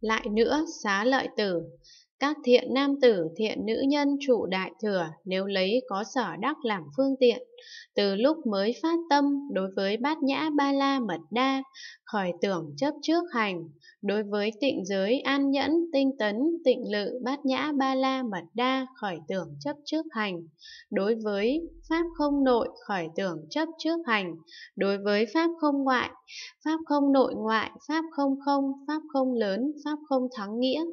Lại nữa, xá lợi tử, các thiện nam tử, thiện nữ nhân trụ đại thừa nếu lấy có sở đắc làm phương tiện, từ lúc mới phát tâm đối với bát nhã ba la mật đa, khỏi tưởng chấp trước hành đối với tịnh giới an nhẫn tinh tấn tịnh lự bát nhã ba la mật đa khỏi tưởng chấp trước hành đối với pháp không nội khỏi tưởng chấp trước hành đối với pháp không ngoại pháp không nội ngoại pháp không không pháp không lớn pháp không thắng nghĩa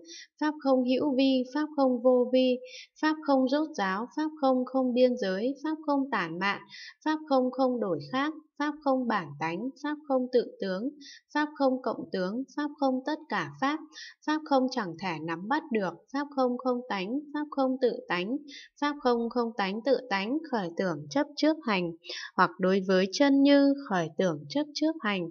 pháp không hữu vi pháp không vô vi pháp không rốt ráo pháp không không biên giới pháp không tản mạn pháp không không đổi khác pháp không bản tánh, pháp không tự tướng, Pháp không cộng tướng, Pháp không tất cả Pháp, Pháp không chẳng thể nắm bắt được, Pháp không không tánh, Pháp không tự tánh, Pháp không không tánh tự tánh, khởi tưởng chấp trước hành, hoặc đối với chân như, khởi tưởng chấp trước hành,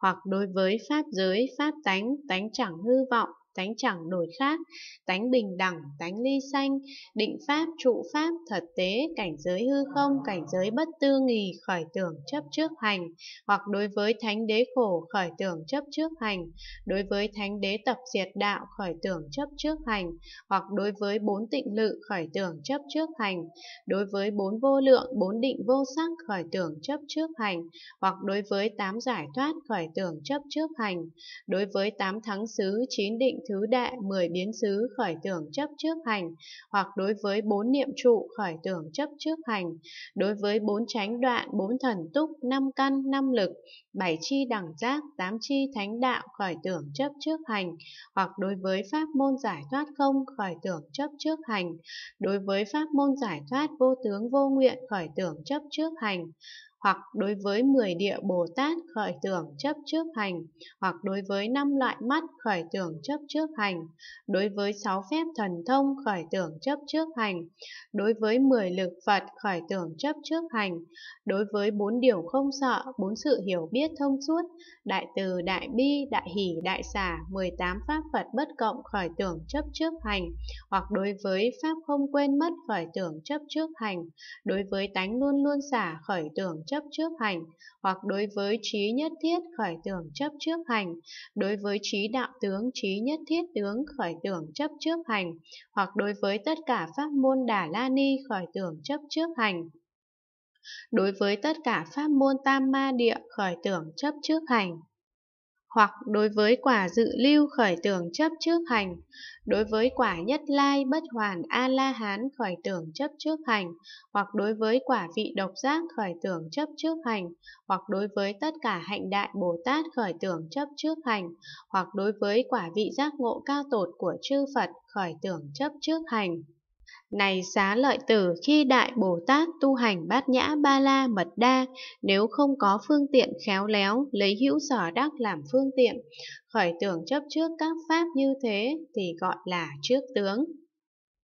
hoặc đối với Pháp giới, Pháp tánh, tánh chẳng hư vọng, tánh chẳng đổi khác, tánh bình đẳng, tánh ly sanh, định pháp, trụ pháp, thật tế, cảnh giới hư không, cảnh giới bất tư nghì, khởi tưởng chấp trước hành, hoặc đối với thánh đế khổ, khởi tưởng chấp trước hành, đối với thánh đế tập diệt đạo, khởi tưởng chấp trước hành, hoặc đối với bốn tịnh lự, khởi tưởng chấp trước hành, đối với bốn vô lượng, bốn định vô sắc, khởi tưởng chấp trước hành, hoặc đối với tám giải thoát, khởi tưởng chấp trước hành, đối với tám thắng xứ, chín định thứ đệ mười biến xứ khởi tưởng chấp trước hành, hoặc đối với bốn niệm trụ khởi tưởng chấp trước hành, đối với bốn chánh đoạn, bốn thần túc, năm căn, năm lực, bảy chi đẳng giác, tám chi thánh đạo khởi tưởng chấp trước hành, hoặc đối với pháp môn giải thoát không khởi tưởng chấp trước hành, đối với pháp môn giải thoát vô tướng vô nguyện khởi tưởng chấp trước hành, hoặc đối với 10 địa Bồ Tát khởi tưởng chấp trước hành, hoặc đối với năm loại mắt khởi tưởng chấp trước hành, đối với sáu phép thần thông khởi tưởng chấp trước hành, đối với 10 lực Phật khởi tưởng chấp trước hành, đối với bốn điều không sợ, bốn sự hiểu biết thông suốt, đại từ, đại bi, đại hỷ, đại xả, 18 pháp Phật bất cộng khởi tưởng chấp trước hành, hoặc đối với pháp không quên mất khởi tưởng chấp trước hành, đối với tánh luôn luôn xả khởi tưởng chấp trước hành hoặc đối với trí nhất thiết khởi tưởng chấp trước hành đối với trí đạo tướng trí nhất thiết tướng khởi tưởng chấp trước hành hoặc đối với tất cả pháp môn đà la ni khởi tưởng chấp trước hành đối với tất cả pháp môn tam ma địa khởi tưởng chấp trước hành hoặc đối với quả dự lưu khởi tưởng chấp trước hành, đối với quả nhất lai bất hoàn A-la-hán khởi tưởng chấp trước hành, hoặc đối với quả vị độc giác khởi tưởng chấp trước hành, hoặc đối với tất cả hạnh đại Bồ Tát khởi tưởng chấp trước hành, hoặc đối với quả vị giác ngộ cao tột của chư Phật khởi tưởng chấp trước hành. Này xá lợi tử khi Đại Bồ Tát tu hành bát nhã ba la mật đa, nếu không có phương tiện khéo léo, lấy hữu sở đắc làm phương tiện, khởi tưởng chấp trước các pháp như thế thì gọi là trước tướng.